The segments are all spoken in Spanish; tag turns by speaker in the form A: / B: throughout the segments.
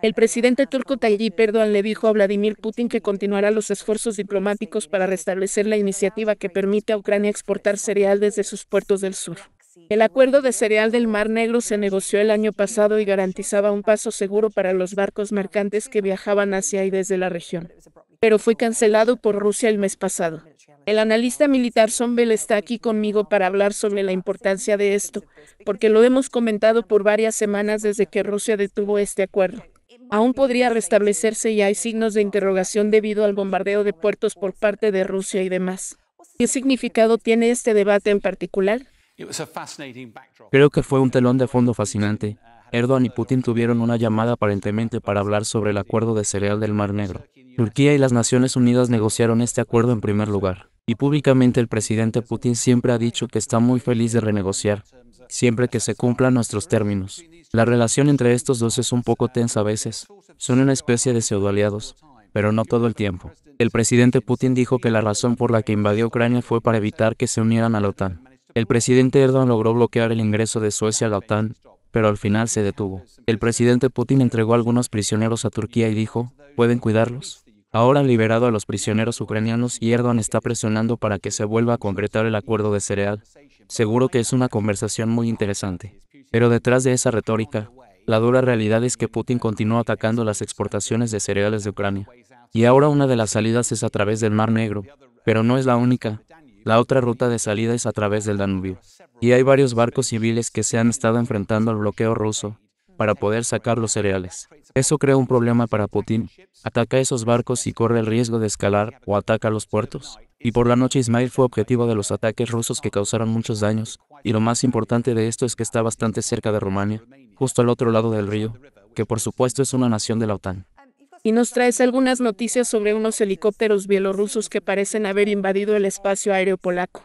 A: El presidente turco Tayyip Erdogan le dijo a Vladimir Putin que continuará los esfuerzos diplomáticos para restablecer la iniciativa que permite a Ucrania exportar cereal desde sus puertos del sur. El acuerdo de cereal del Mar Negro se negoció el año pasado y garantizaba un paso seguro para los barcos mercantes que viajaban hacia y desde la región, pero fue cancelado por Rusia el mes pasado. El analista militar Sombel está aquí conmigo para hablar sobre la importancia de esto, porque lo hemos comentado por varias semanas desde que Rusia detuvo este acuerdo. Aún podría restablecerse y hay signos de interrogación debido al bombardeo de puertos por parte de Rusia y demás. ¿Qué significado tiene este debate en particular?
B: Creo que fue un telón de fondo fascinante. Erdogan y Putin tuvieron una llamada aparentemente para hablar sobre el acuerdo de cereal del Mar Negro. Turquía y las Naciones Unidas negociaron este acuerdo en primer lugar. Y públicamente el presidente Putin siempre ha dicho que está muy feliz de renegociar, siempre que se cumplan nuestros términos. La relación entre estos dos es un poco tensa a veces. Son una especie de pseudo aliados, pero no todo el tiempo. El presidente Putin dijo que la razón por la que invadió Ucrania fue para evitar que se unieran a la OTAN. El presidente Erdogan logró bloquear el ingreso de Suecia a la OTAN, pero al final se detuvo. El presidente Putin entregó algunos prisioneros a Turquía y dijo, ¿pueden cuidarlos? Ahora han liberado a los prisioneros ucranianos y Erdogan está presionando para que se vuelva a concretar el acuerdo de cereal. Seguro que es una conversación muy interesante. Pero detrás de esa retórica, la dura realidad es que Putin continúa atacando las exportaciones de cereales de Ucrania. Y ahora una de las salidas es a través del Mar Negro, pero no es la única. La otra ruta de salida es a través del Danubio. Y hay varios barcos civiles que se han estado enfrentando al bloqueo ruso para poder sacar los cereales. Eso crea un problema para Putin. Ataca esos barcos y corre el riesgo de escalar o ataca los puertos. Y por la noche Ismail fue objetivo de los ataques rusos que causaron muchos daños. Y lo más importante de esto es que está bastante cerca de Rumania, justo al otro lado del río, que por supuesto es una nación de la OTAN
A: y nos traes algunas noticias sobre unos helicópteros bielorrusos que parecen haber invadido el espacio aéreo polaco.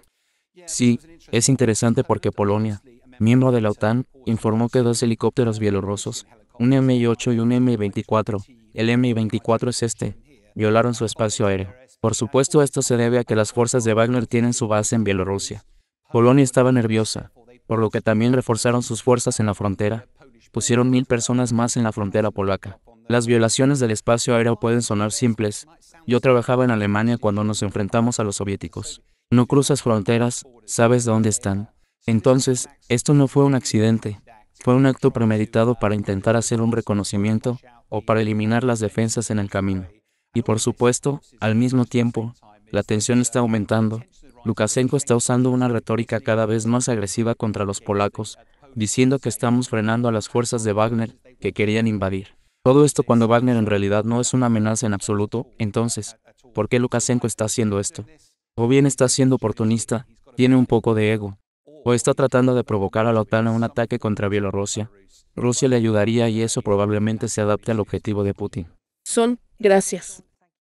B: Sí, es interesante porque Polonia, miembro de la OTAN, informó que dos helicópteros bielorrusos, un M8 y un M24, el M24 es este, violaron su espacio aéreo. Por supuesto esto se debe a que las fuerzas de Wagner tienen su base en Bielorrusia. Polonia estaba nerviosa, por lo que también reforzaron sus fuerzas en la frontera. Pusieron mil personas más en la frontera polaca. Las violaciones del espacio aéreo pueden sonar simples. Yo trabajaba en Alemania cuando nos enfrentamos a los soviéticos. No cruzas fronteras, sabes dónde están. Entonces, esto no fue un accidente. Fue un acto premeditado para intentar hacer un reconocimiento o para eliminar las defensas en el camino. Y por supuesto, al mismo tiempo, la tensión está aumentando. Lukashenko está usando una retórica cada vez más agresiva contra los polacos, diciendo que estamos frenando a las fuerzas de Wagner que querían invadir. Todo esto cuando Wagner en realidad no es una amenaza en absoluto, entonces, ¿por qué Lukashenko está haciendo esto? O bien está siendo oportunista, tiene un poco de ego, o está tratando de provocar a la OTAN a un ataque contra Bielorrusia. Rusia le ayudaría y eso probablemente se adapte al objetivo de Putin.
A: Son, gracias.